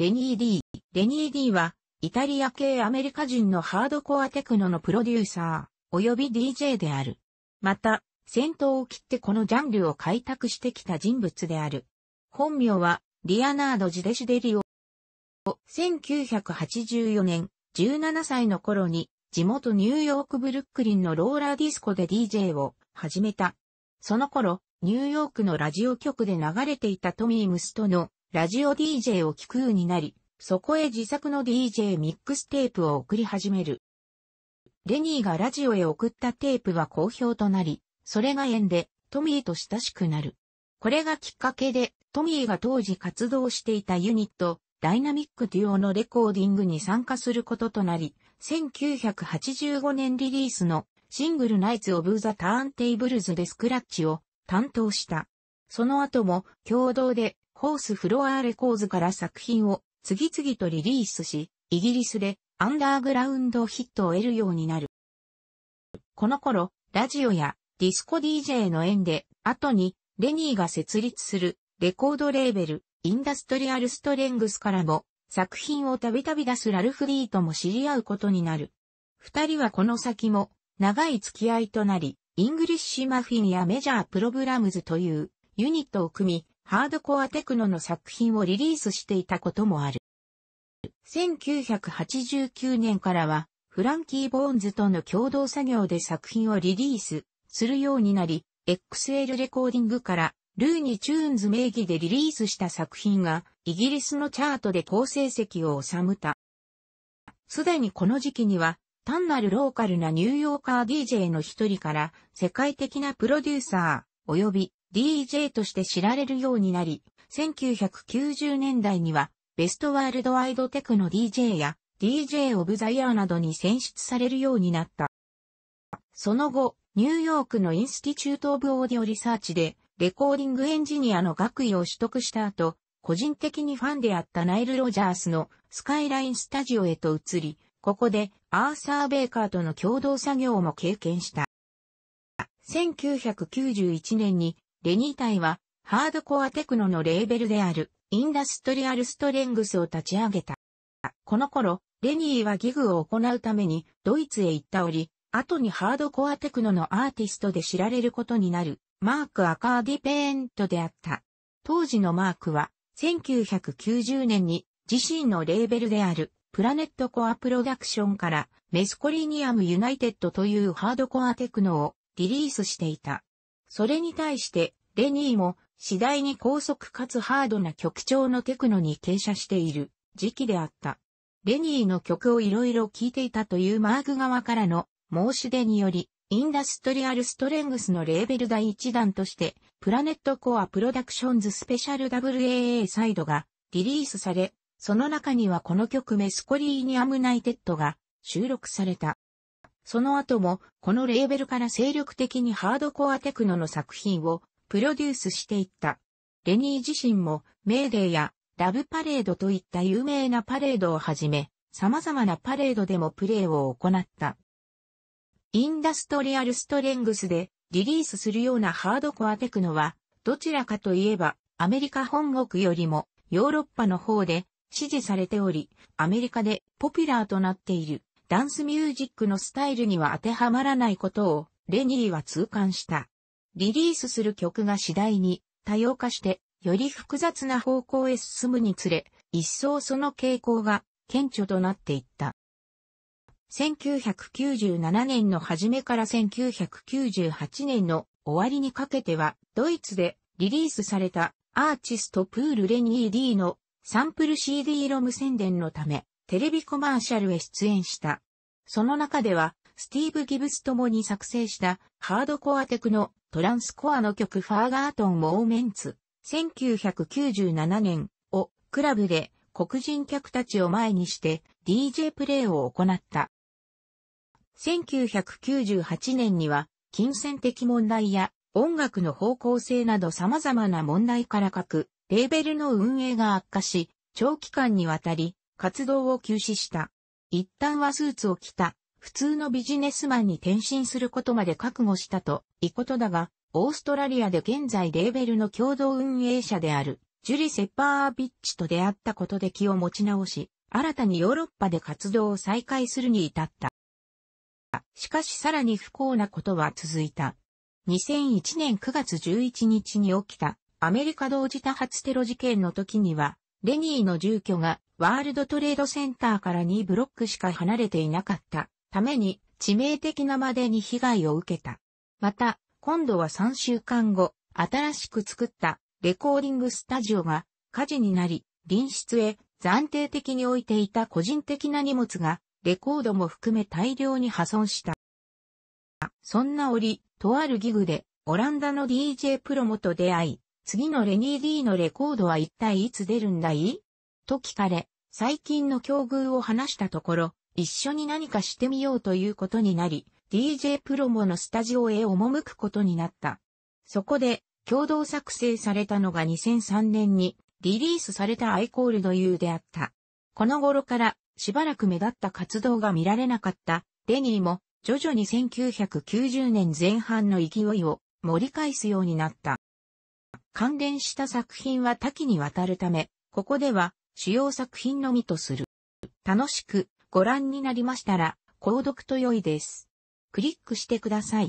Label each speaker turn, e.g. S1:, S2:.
S1: レニー・ディー。レニー・ディーは、イタリア系アメリカ人のハードコアテクノのプロデューサー、及び DJ である。また、戦闘を切ってこのジャンルを開拓してきた人物である。本名は、リアナード・ジデシデリオ。1984年、17歳の頃に、地元ニューヨークブルックリンのローラーディスコで DJ を始めた。その頃、ニューヨークのラジオ局で流れていたトミー・ムスとのラジオ DJ を聴くようになり、そこへ自作の DJ ミックステープを送り始める。レニーがラジオへ送ったテープは好評となり、それが縁でトミーと親しくなる。これがきっかけでトミーが当時活動していたユニット、ダイナミックデュオのレコーディングに参加することとなり、1985年リリースのシングルナイツ・オブ・ザ・ターンテイブルズでスクラッチを担当した。その後も共同でホースフロアレコーズから作品を次々とリリースし、イギリスでアンダーグラウンドヒットを得るようになる。この頃、ラジオやディスコ DJ の縁で、後にレニーが設立するレコードレーベル、インダストリアルストレングスからも作品をたびたび出すラルフリーとも知り合うことになる。二人はこの先も長い付き合いとなり、イングリッシュマフィンやメジャープログラムズというユニットを組み、ハードコアテクノの作品をリリースしていたこともある。1989年からは、フランキー・ボーンズとの共同作業で作品をリリースするようになり、XL レコーディングからルーニチューンズ名義でリリースした作品がイギリスのチャートで好成績を収めた。すでにこの時期には単なるローカルなニューヨーカー DJ の一人から世界的なプロデューサー及び DJ として知られるようになり、1990年代には、ベストワールドワイドテクの DJ や DJ オブザイヤーなどに選出されるようになった。その後、ニューヨークのインスティチュート・オブ・オーディオ・リサーチで、レコーディングエンジニアの学位を取得した後、個人的にファンであったナイル・ロジャースのスカイラインスタジオへと移り、ここでアーサー・ベイカーとの共同作業も経験した。1991年にレニー隊は、ハードコアテクノのレーベルである、インダストリアルストレングスを立ち上げた。この頃、レニーはギグを行うためにドイツへ行ったおり、後にハードコアテクノのアーティストで知られることになる、マーク・アカーディペーントであった。当時のマークは、1990年に自身のレーベルである、プラネットコアプロダクションから、メスコリニアムユナイテッドというハードコアテクノをリリースしていた。それに対して、レニーも次第に高速かつハードな曲調のテクノに傾斜している時期であった。レニーの曲をいろいろ聴いていたというマーク側からの申し出により、インダストリアルストレングスのレーベル第一弾として、プラネットコアプロダクションズスペシャル WAA サイドがリリースされ、その中にはこの曲メスコリーニアムナイテッドが収録された。その後も、このレーベルから精力的にハードコアテクノの作品をプロデュースしていった。レニー自身も、メーデーやラブパレードといった有名なパレードをはじめ、様々なパレードでもプレーを行った。インダストリアルストレングスでリリースするようなハードコアテクノは、どちらかといえば、アメリカ本国よりもヨーロッパの方で支持されており、アメリカでポピュラーとなっている。ダンスミュージックのスタイルには当てはまらないことを、レニーは痛感した。リリースする曲が次第に多様化して、より複雑な方向へ進むにつれ、一層その傾向が顕著となっていった。1997年の初めから1998年の終わりにかけては、ドイツでリリースされたアーチストプールレニー D のサンプル CD ロム宣伝のため、テレビコマーシャルへ出演した。その中では、スティーブ・ギブスともに作成したハードコアテクのトランスコアの曲ファーガートン・モーメンツ、1997年をクラブで黒人客たちを前にして DJ プレイを行った。1998年には金銭的問題や音楽の方向性など様々な問題から書く、レーベルの運営が悪化し、長期間にわたり活動を休止した。一旦はスーツを着た、普通のビジネスマンに転身することまで覚悟したと、いことだが、オーストラリアで現在レーベルの共同運営者である、ジュリ・セッパービッチと出会ったことで気を持ち直し、新たにヨーロッパで活動を再開するに至った。しかしさらに不幸なことは続いた。2001年9月11日に起きたアメリカ同時多発テロ事件の時には、レニーの住居がワールドトレードセンターから2ブロックしか離れていなかったために致命的なまでに被害を受けた。また、今度は3週間後、新しく作ったレコーディングスタジオが火事になり、隣室へ暫定的に置いていた個人的な荷物がレコードも含め大量に破損した。そんな折、とあるギグでオランダの DJ プロモと出会い、次のレニー・ D のレコードは一体いつ出るんだいと聞かれ、最近の境遇を話したところ、一緒に何かしてみようということになり、DJ プロモのスタジオへ赴くことになった。そこで、共同作成されたのが2003年にリリースされたアイコールド U であった。この頃からしばらく目立った活動が見られなかったデニーも徐々に1990年前半の勢いを盛り返すようになった。関連した作品は多岐にわたるため、ここでは主要作品のみとする。楽しくご覧になりましたら、購読と良いです。クリックしてください。